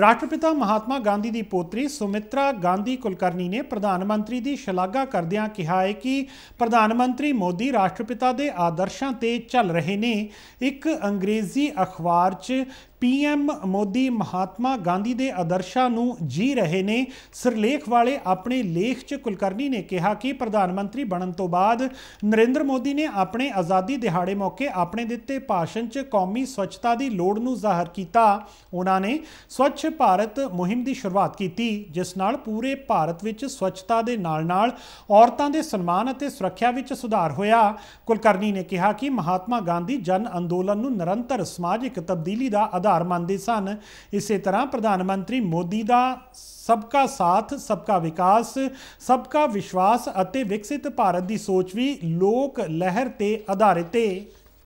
ਰਾਸ਼ਟਰਪਿਤਾ ਮਹਾਤਮਾ ਗਾਂਧੀ ਦੀ ਪੋਤਰੀ ਸੁਮਿਤਰਾ ਗਾਂਧੀ ਕੁਲਕਰਨੀ ਨੇ ਪ੍ਰਧਾਨ ਮੰਤਰੀ ਦੀ ਸ਼ਲਾਘਾ ਕਰਦਿਆਂ ਕਿਹਾ ਹੈ ਕਿ ਪ੍ਰਧਾਨ ਮੰਤਰੀ ਮੋਦੀ ਰਾਸ਼ਟਰਪਿਤਾ ਦੇ ਆਦਰਸ਼ਾਂ ਤੇ ਚੱਲ ਰਹੇ ਨੇ ਇੱਕ ਅੰਗਰੇਜ਼ੀ ਅਖਬਾਰ 'ਚ ਪੀਐਮ ਮੋਦੀ ਮਹਾਤਮਾ ਗਾਂਧੀ ਦੇ ਆਦਰਸ਼ਾਂ ਨੂੰ ਜੀ ਰਹੇ ਨੇ ਸਿਰਲੇਖ ਵਾਲੇ ਆਪਣੇ ਲੇਖ 'ਚ ਕੁਲਕਰਨੀ ਨੇ ਕਿਹਾ ਕਿ ਪ੍ਰਧਾਨ ਮੰਤਰੀ ਬਣਨ ਤੋਂ ਬਾਅਦ ਨਰਿੰਦਰ ਮੋਦੀ ਨੇ ਆਪਣੇ ਆਜ਼ਾਦੀ ਦਿਹਾੜੇ ਮੌਕੇ ਆਪਣੇ ਦਿੱਤੇ ਭਾਸ਼ਣ 'ਚ ਕੌਮੀ ਸਵੱਛਤਾ ਦੀ ਲੋੜ ਨੂੰ ਜ਼ਾਹਰ ਕੀਤਾ ਉਹਨਾਂ ਨੇ ਸਵੱਛ ਭਾਰਤ ਮੁਹਿੰਮ ਦੀ ਸ਼ੁਰੂਆਤ ਕੀਤੀ ਜਿਸ ਨਾਲ ਪੂਰੇ ਭਾਰਤ ਵਿੱਚ ਸਵੱਛਤਾ ਦੇ ਨਾਲ-ਨਾਲ ਔਰਤਾਂ ਦੇ ਸਨਮਾਨ ਅਤੇ ਸੁਰੱਖਿਆ ਵਿੱਚ ਸੁਧਾਰ ਹੋਇਆ ਕੁਲਕਰਨੀ ਨੇ ਕਿਹਾ ਕਿ ਮਹਾਤਮਾ ਗਾਂਧੀ ਜਨ ਅੰਦੋਲਨ ਨੂੰ ਨਿਰੰਤਰ ਸਮਾਜਿਕ ਤਬਦੀਲੀ ਦਾ ਆਧਾਰ ਆਧਾਰ ਮੰਨਦੇ ਸਨ ਇਸੇ ਤਰ੍ਹਾਂ ਪ੍ਰਧਾਨ ਮੰਤਰੀ ਮੋਦੀ ਦਾ ਸਬਕਾ ਸਾਥ ਸਬਕਾ ਵਿਕਾਸ ਸਬਕਾ ਵਿਸ਼ਵਾਸ ਅਤੇ ਵਿਕਸਿਤ ਭਾਰਤ ਦੀ ਸੋਚ ਵੀ ਲੋਕ ਲਹਿਰ ਤੇ ਆਧਾਰਿਤ ਹੈ